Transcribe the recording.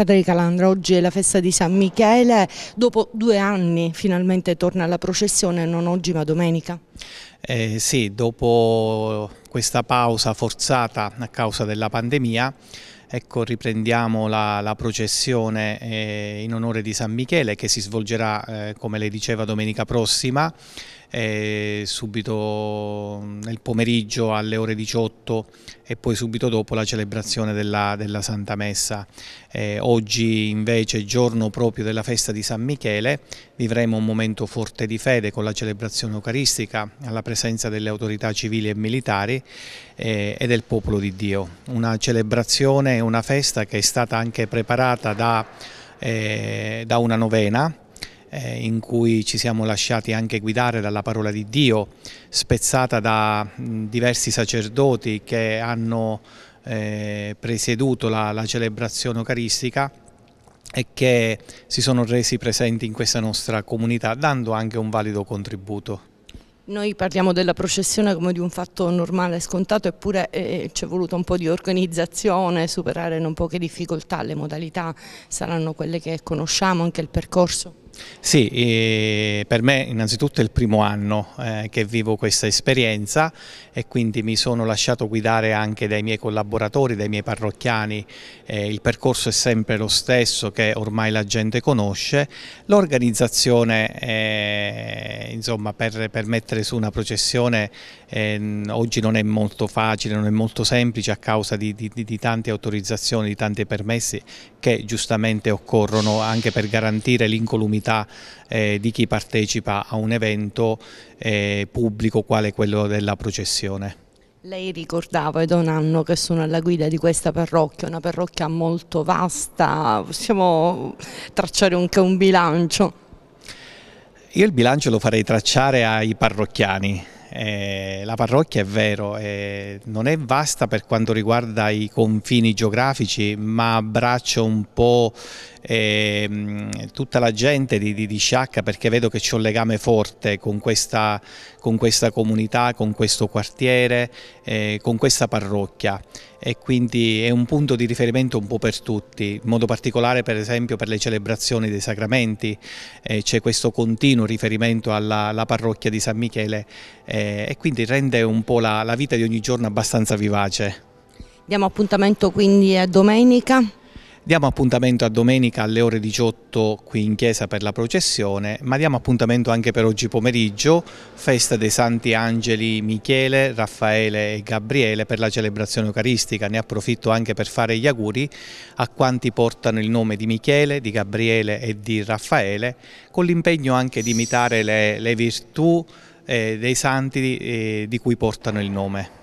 Padre Calandra, oggi è la festa di San Michele, dopo due anni finalmente torna la processione, non oggi ma domenica. Eh, sì, dopo questa pausa forzata a causa della pandemia. Ecco, riprendiamo la, la processione eh, in onore di San Michele che si svolgerà, eh, come le diceva, domenica prossima, eh, subito mm, nel pomeriggio alle ore 18 e poi subito dopo la celebrazione della, della Santa Messa. Eh, oggi invece, giorno proprio della festa di San Michele, vivremo un momento forte di fede con la celebrazione eucaristica alla presenza delle autorità civili e militari eh, e del popolo di Dio. Una celebrazione, una festa che è stata anche preparata da, eh, da una novena eh, in cui ci siamo lasciati anche guidare dalla parola di Dio, spezzata da mh, diversi sacerdoti che hanno eh, presieduto la, la celebrazione eucaristica e che si sono resi presenti in questa nostra comunità dando anche un valido contributo. Noi parliamo della processione come di un fatto normale e scontato, eppure eh, ci è voluto un po' di organizzazione, superare non poche difficoltà, le modalità saranno quelle che conosciamo, anche il percorso. Sì, per me innanzitutto è il primo anno eh, che vivo questa esperienza e quindi mi sono lasciato guidare anche dai miei collaboratori, dai miei parrocchiani, eh, il percorso è sempre lo stesso che ormai la gente conosce, l'organizzazione eh, per, per, mettere su una processione ehm, oggi non è molto facile, non è molto semplice a causa di, di, di tante autorizzazioni, di tanti permessi che giustamente occorrono anche per garantire l'incolumità qualità eh, di chi partecipa a un evento eh, pubblico quale quello della processione. Lei ricordava, è da un anno che sono alla guida di questa parrocchia, una parrocchia molto vasta, possiamo tracciare anche un bilancio? Io il bilancio lo farei tracciare ai parrocchiani, eh, la parrocchia è vero, eh, non è vasta per quanto riguarda i confini geografici, ma abbraccia un po' eh, tutta la gente di, di, di, Sciacca perché vedo che c'è un legame forte con questa, con questa comunità, con questo quartiere, eh, con questa parrocchia e quindi è un punto di riferimento un po' per tutti, in modo particolare per esempio per le celebrazioni dei sacramenti, eh, c'è questo continuo riferimento alla, alla, parrocchia di San Michele eh, eh, e quindi rende un po' la, la vita di ogni giorno abbastanza vivace. Diamo appuntamento quindi a domenica. Diamo appuntamento a domenica alle ore 18 qui in chiesa per la processione, ma diamo appuntamento anche per oggi pomeriggio, festa dei Santi Angeli Michele, Raffaele e Gabriele per la celebrazione eucaristica. Ne approfitto anche per fare gli auguri a quanti portano il nome di Michele, di Gabriele e di Raffaele, con l'impegno anche di imitare le, le virtù, eh, dei santi eh, di cui portano il nome.